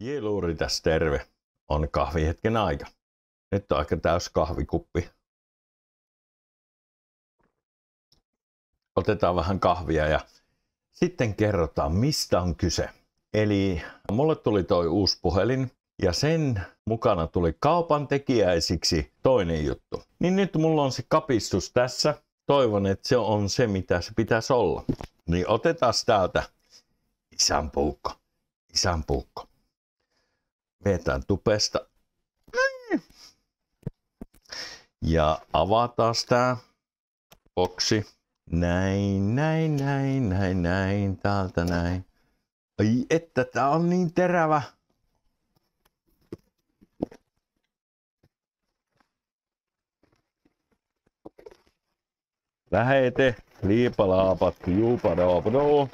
Jeluuri tässä terve. On kahvihetken aika. Nyt on aika täys kahvikuppi. Otetaan vähän kahvia ja sitten kerrotaan, mistä on kyse. Eli mulle tuli toi uusi puhelin ja sen mukana tuli kaupan tekijäisiksi toinen juttu. Niin nyt mulla on se kapistus tässä. Toivon, että se on se, mitä se pitäisi olla. Niin otetaan täältä isän puukko. Isän puukko vetään tupesta. Mm. Ja avataan tää boksi. Näin, näin, näin, näin, näin, täältä näin. Ai että, tää on niin terävä. Lähete, liipalaapat, juupadaapadoo.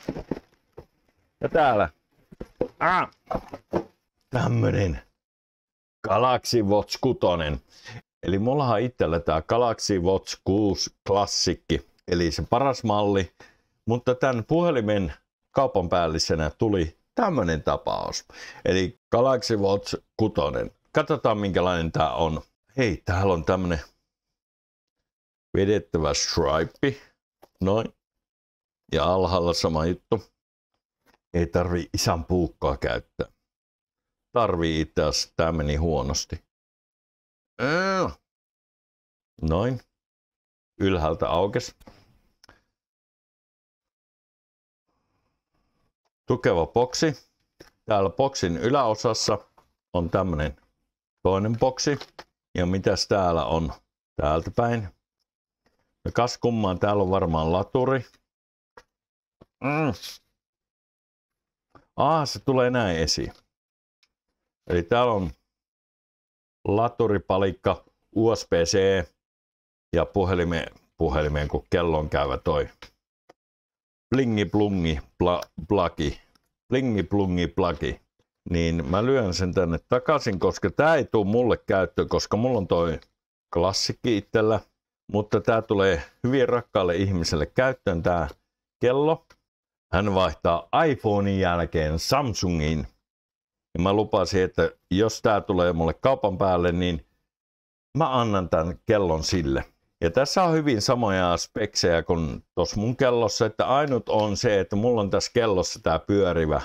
Ja täällä. Ah! tämmöinen Galaxy Watch 6. Eli mullahan itsellä tämä Galaxy Watch 6 klassikki, eli se paras malli, mutta tämän puhelimen kaupan päällisenä tuli tämmöinen tapaus. Eli Galaxy Watch 6. Katsotaan minkälainen tämä on. Hei, täällä on tämmöinen vedettävä stripe. Noin. Ja alhaalla sama juttu. Ei tarvi isän puukkoa käyttää tarvii itse asiassa. Tämä meni huonosti. Öö. Noin. Ylhäältä aukes. Tukeva boksi. Täällä boksin yläosassa on tämmönen toinen boksi. Ja mitäs täällä on täältä päin? No kas kummaan, täällä on varmaan laturi. Mm. Ah, se tulee näin esiin. Eli täällä on laturipalikka, USB-C ja puhelimeen, puhelimeen kun kellon käyvä toi plingi plungi pla, plaki, plingi plungi plaki, niin mä lyön sen tänne takaisin, koska tää ei tule mulle käyttöön, koska mulla on toi klassikki itsellä, mutta tää tulee hyvin rakkaalle ihmiselle käyttöön tää kello. Hän vaihtaa iPhonein jälkeen Samsungiin. Ja mä lupasin, että jos tämä tulee mulle kaupan päälle, niin mä annan tämän kellon sille. Ja tässä on hyvin samoja speksejä kuin tuossa mun kellossa, että ainut on se, että mulla on tässä kellossa tämä pyörivä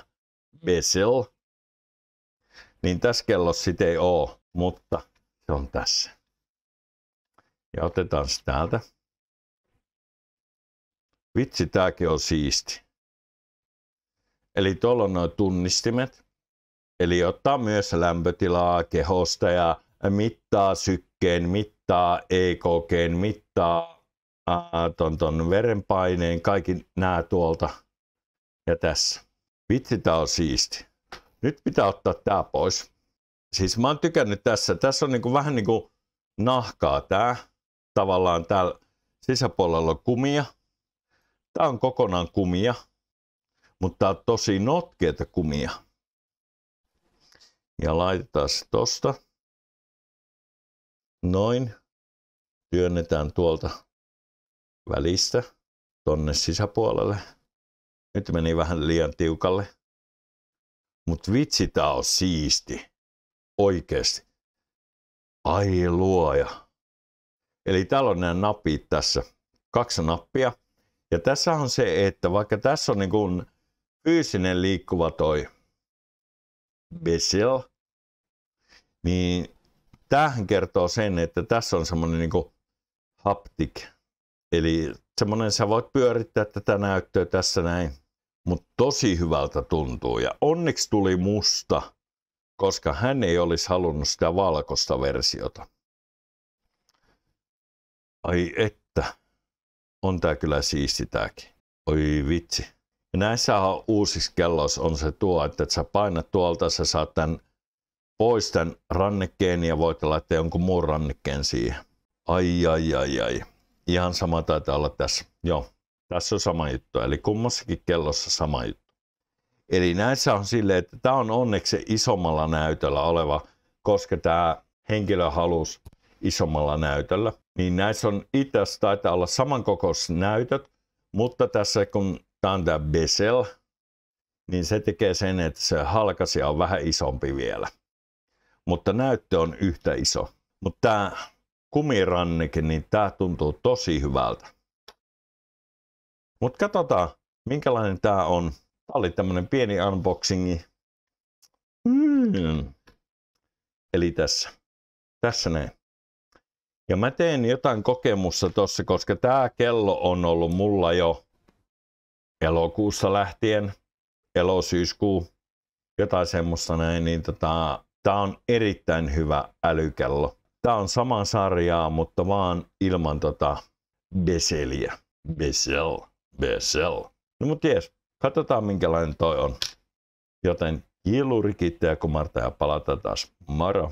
bezel, niin tässä kellossa sitä ei ole, mutta se on tässä. Ja otetaan se täältä. Vitsi, tämäkin on siisti. Eli tuolla on noin tunnistimet. Eli ottaa myös lämpötilaa kehosta ja mittaa sykkeen, mittaa EKG, mittaa äh, ton, ton verenpaineen, kaikki nämä tuolta ja tässä. Vitsi, tää on siisti. Nyt pitää ottaa tää pois. Siis mä oon tykännyt tässä. Tässä on niinku vähän niinku nahkaa tää. Tavallaan täällä sisäpuolella on kumia. Tää on kokonaan kumia, mutta tää on tosi notkeita kumia. Ja laitetaan se tosta. Noin. Työnnetään tuolta välistä tonne sisäpuolelle. Nyt meni vähän liian tiukalle. Mut vitsi tää on siisti. Oikeesti. Ai luoja. Eli täällä on nämä napit tässä. Kaksi nappia. Ja tässä on se, että vaikka tässä on niin kuin fyysinen liikkuva toi Bessel, niin tämähän kertoo sen, että tässä on semmoinen niin haptik, eli semmoinen sä voit pyörittää tätä näyttöä tässä näin, mutta tosi hyvältä tuntuu. Ja onneksi tuli musta, koska hän ei olisi halunnut sitä valkoista versiota. Ai että, on tää kyllä siisti tääkin. Oi vitsi näissä uusissa kelloissa on se tuo, että sä painat tuolta, sä saat tämän pois tämän rannekkeen ja voit laittaa jonkun muun rannekkeen siihen. Ai, ai, ai, ai. Ihan sama taitaa olla tässä. Joo, tässä on sama juttu. Eli kummassakin kellossa sama juttu. Eli näissä on silleen, että tämä on onneksi isommalla näytöllä oleva, koska tämä henkilö halusi isommalla näytöllä. Niin näissä on itse asiassa taitaa olla samankokoiset näytöt, mutta tässä kun Tanda Bezel, niin se tekee sen, että se halkasia on vähän isompi vielä. Mutta näyttö on yhtä iso. Mutta tämä kumirannikin, niin tämä tuntuu tosi hyvältä. Mutta katsotaan, minkälainen tämä on. Tämä oli tämmöinen pieni unboxingi. Mm. Eli tässä. Tässä näin. Ja mä teen jotain kokemusta tossa, koska tämä kello on ollut mulla jo elokuussa lähtien, elosyyskuu, jotain semmoista näin, niin tota, tämä on erittäin hyvä älykello. Tämä on samaa sarjaa, mutta vaan ilman tota beseliä. Besel, besel. No mut ties, katsotaan minkälainen toi on. Joten Jillu rikittää kumartaa ja palataan taas. Moro!